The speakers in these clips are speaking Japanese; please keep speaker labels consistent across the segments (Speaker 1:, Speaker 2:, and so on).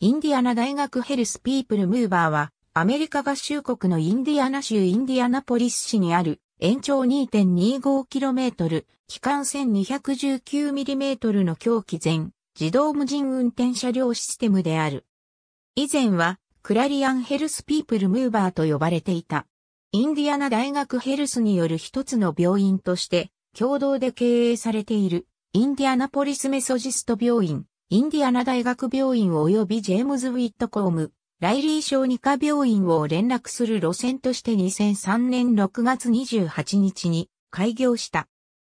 Speaker 1: インディアナ大学ヘルスピープルムーバーは、アメリカ合衆国のインディアナ州インディアナポリス市にある、延長 2.25km、期間 1219mm の狂気前、自動無人運転車両システムである。以前は、クラリアンヘルスピープルムーバーと呼ばれていた。インディアナ大学ヘルスによる一つの病院として、共同で経営されている、インディアナポリスメソジスト病院、インディアナ大学病院及びジェームズ・ウィットコーム、ライリー小児科病院を連絡する路線として2003年6月28日に開業した。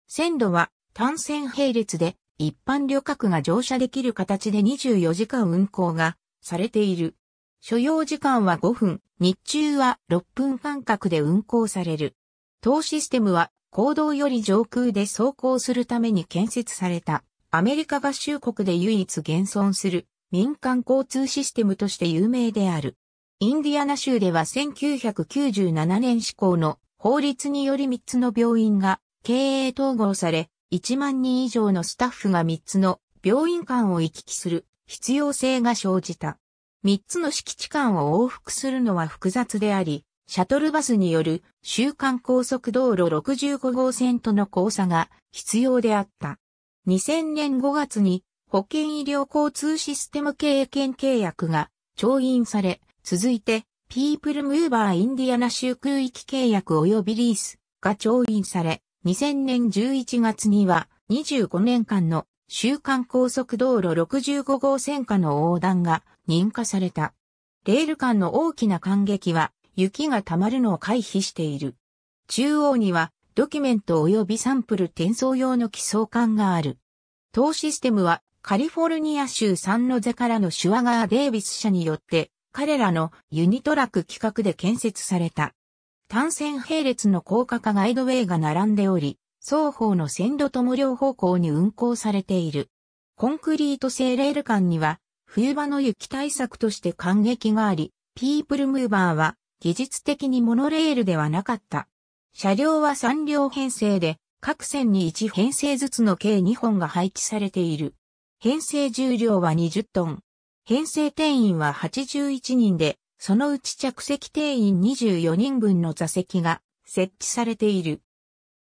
Speaker 1: 線路は単線並列で一般旅客が乗車できる形で24時間運行がされている。所要時間は5分、日中は6分間隔で運行される。当システムは行動より上空で走行するために建設された。アメリカ合衆国で唯一現存する民間交通システムとして有名である。インディアナ州では1997年施行の法律により3つの病院が経営統合され、1万人以上のスタッフが3つの病院間を行き来する必要性が生じた。3つの敷地間を往復するのは複雑であり、シャトルバスによる週間高速道路65号線との交差が必要であった。2000年5月に保健医療交通システム経験契約が調印され、続いて、ピープルムーバーインディアナ州空域契約及びリースが調印され、2000年11月には25年間の週間高速道路65号線下の横断が認可された。レール間の大きな感激は雪が溜まるのを回避している。中央にはドキュメント及びサンプル転送用の基礎管がある。当システムはカリフォルニア州サンノゼからのシュワガー・デイビス社によって彼らのユニトラック企画で建設された。単線並列の高架化ガイドウェイが並んでおり、双方の線路とも両方向に運行されている。コンクリート製レール間には、冬場の雪対策として感激があり、ピープルムーバーは技術的にモノレールではなかった。車両は3両編成で、各線に1編成ずつの計2本が配置されている。編成重量は20トン。編成定員は81人で、そのうち着席定員24人分の座席が設置されている。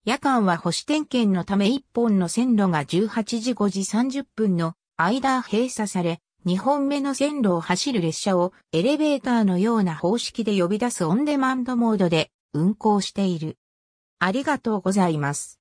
Speaker 1: 夜間は保守点検のため1本の線路が18時5時30分の間閉鎖され、2本目の線路を走る列車をエレベーターのような方式で呼び出すオンデマンドモードで運行している。ありがとうございます。